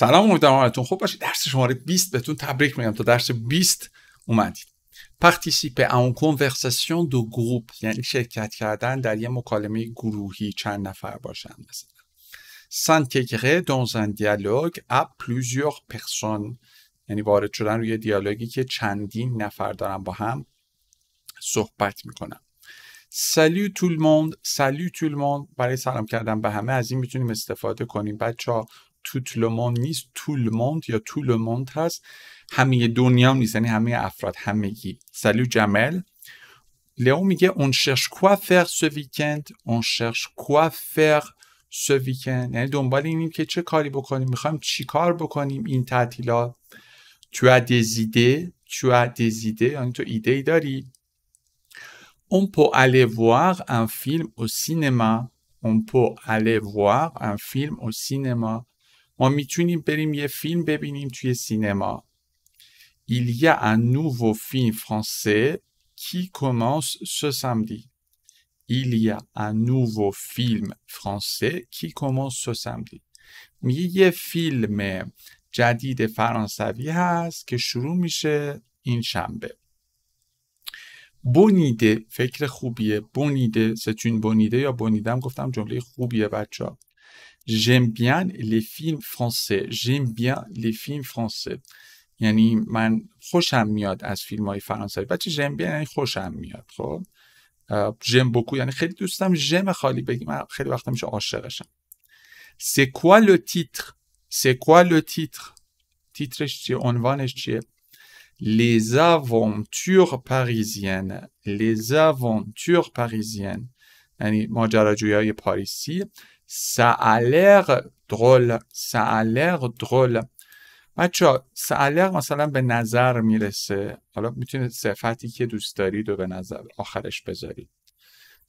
سلام امیدوارم حالتون خوب باشه درس شماره 20 بهتون تبریک میگم تا درس 20 اومدید participer à une conversation de groupe یعنی شرکت کردن در یه مکالمه گروهی چند نفر باشن مثلا s'intégrer dans un dialogue à plusieurs personnes یعنی وارد شدن روی دیالوگی که چندین نفر دارن با هم صحبت میکنن Salut tout le monde Salut tout برای سلام کردن به همه از این میتونیم استفاده کنیم بچه ها tout le monde tout le monde tout le monde هست Le monde, هم نیست یعنی Jamel. on cherche quoi faire ce weekend on cherche quoi faire ce weekend tu as des idées tu as des idées on peut aller voir un film au cinéma on peut aller voir un film au cinéma ما میتونیم بریم یه فیلم ببینیم توی سینما Il y a un nouveau film français qui commence ce samedi. Il y a nouveau film français qui commence ce samedi. میگه یه فیلم جدید فرانسوی هست که شروع میشه این شنبه. بونیده فکر خوبیه بونیده ستون بونیده یا بونیدم گفتم جمله خوبیه بچه j'aime bien les films français j'aime bien les films français یعنی من خوشم میاد از فیلم های فرانسوی بچه ژم بیان یعنی خوشم میاد خب ژم بکو یعنی خیلی دوستم جم خالی بگیم من خیلی وقت میشه عاشقشم c'est quoi le titre c'est quoi le titre تیترش چیه عنوانش چیه les aventures parisiennes les aventures parisiennes یعنی ماجراجویی پاریسی Ça a l'air drôle. Ça a l'air drôle. بچه ها سعلق مثلا به نظر میرسه حالا میتونید صفتی که دوست دارید و به نظر آخرش بذارید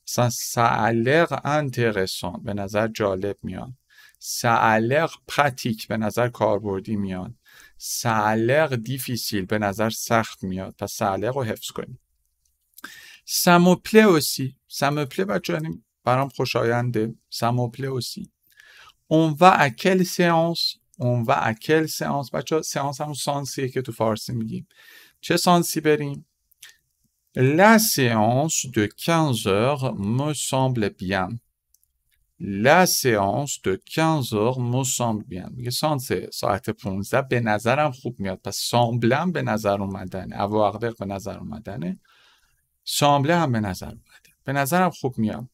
مثلا سعلق انترسان به نظر جالب میان سعلق پراتیک به نظر کاربردی میان سعلق دیفیسیل به نظر سخت میاد پس سعلق رو حفظ کنید سموپله اوسی سموپله بچه برام خوشاینده سموپلئوسی اون و اکل سیانس اون و اکل سیانس بچه سیانس همون سانسیه که تو فارسی میگیم چه سانسی بریم La séance de 15 heures me semble bien. La séance de 15 heures me semble bien. میگه سانس ساعت 15 به نظرم خوب میاد. پس سامبلم به نظر اومدنه. اواقدق به نظر اومدنه. سامبله هم به نظر اومده. به نظرم خوب میاد.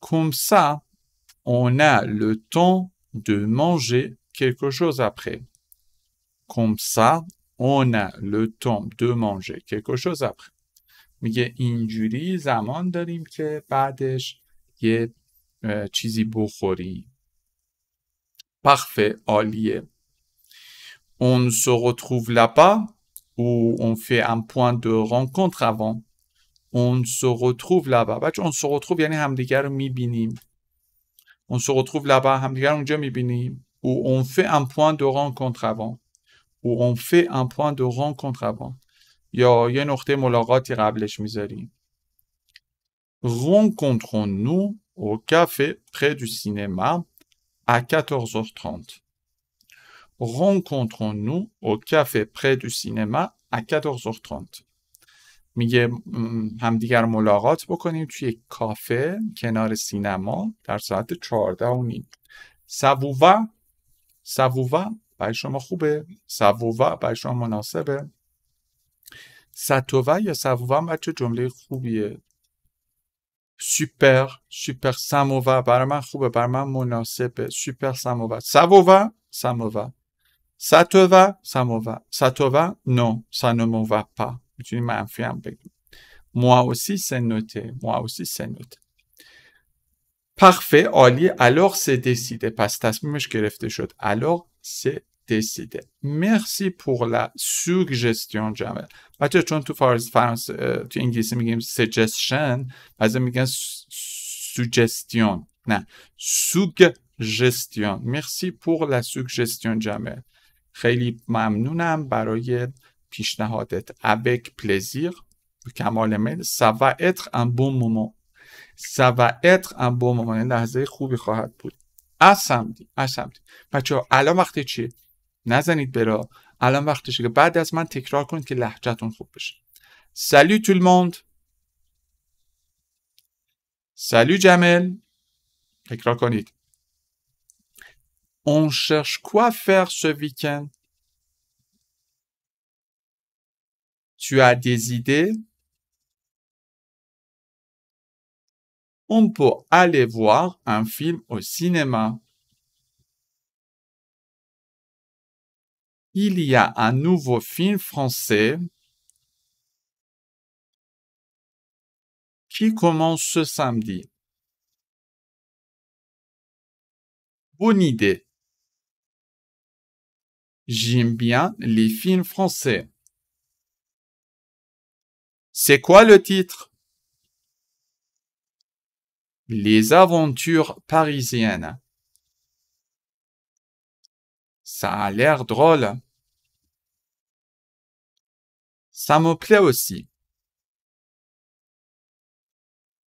Comme ça, on a le temps de manger quelque chose après. Comme ça, on a le temps de manger quelque chose après. Euh, Parfait, allié. On se retrouve là-bas ou on fait un point de rencontre avant on se retrouve là-bas on se retrouve yani bas on se retrouve là-bas où on fait un point de rencontre avant où on fait un point de rencontre avant rencontrons-nous au café près du cinéma à 14h30 rencontrons-nous au café près du cinéma à 14h30 میگه همدیگر ملاقات بکنیم توی کافه کنار سینما در ساعت چهارده و نیم سووا سووه برای شما خوبه سووا برای شما مناسبه ستووا یا سووا بچه جمله خوبیه سوپر سوپر سموا برای من خوبه برای من مناسبه سوپر سموا سووه سموا ستووا سموا ستووا نو سنموه پا میتونیم منفی هم بگیم مواسی سنوته مواسی سنوته پخفه عالی علاق سه دسیده پس تصمیمش گرفته شد علاق سه دسیده مرسی پور لا سوگژستیون جمعه بچه چون تو فارس فرانس تو انگلیسی میگیم سجستشن بعضی میگن سوگستیون نه سوگژستیون مرسی پور لا سوگژستیون جمعه خیلی ممنونم برای پیشنهادت avec plaisir به کمال میل ça va être un bon moment ça va être un bon moment یعنی لحظه خوبی خواهد بود اسمدی اسمدی بچه ها الان وقتی چیه نزنید برا الان وقتشه که بعد از من تکرار کنید که لحجتون خوب بشه Salut tout le monde Salut Jamel تکرار کنید On cherche quoi faire ce week Tu as des idées? On peut aller voir un film au cinéma. Il y a un nouveau film français qui commence ce samedi. Bonne idée. J'aime bien les films français. C'est quoi le titre Les aventures parisiennes. Ça a l'air drôle. Ça me plaît aussi.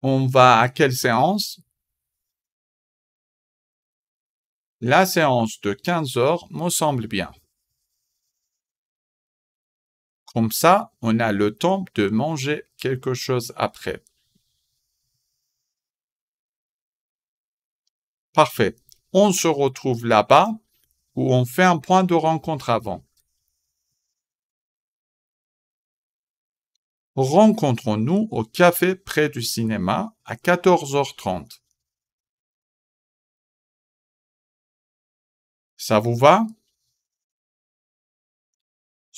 On va à quelle séance La séance de 15 heures me semble bien. Comme ça, on a le temps de manger quelque chose après. Parfait. On se retrouve là-bas où on fait un point de rencontre avant. Rencontrons-nous au café près du cinéma à 14h30. Ça vous va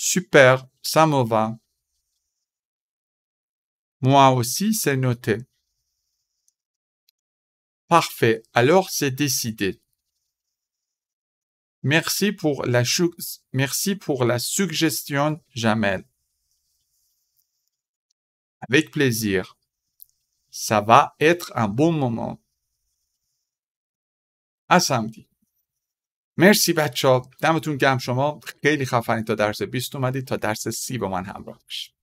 Super, Samova, Moi aussi, c'est noté. Parfait, alors c'est décidé. Merci pour la, merci pour la suggestion, Jamel. Avec plaisir. Ça va être un bon moment. À samedi. مرسی بچه ها دمتون گم شما خیلی خفنی تا درس 20 اومدید تا درس سی با من همراه باشید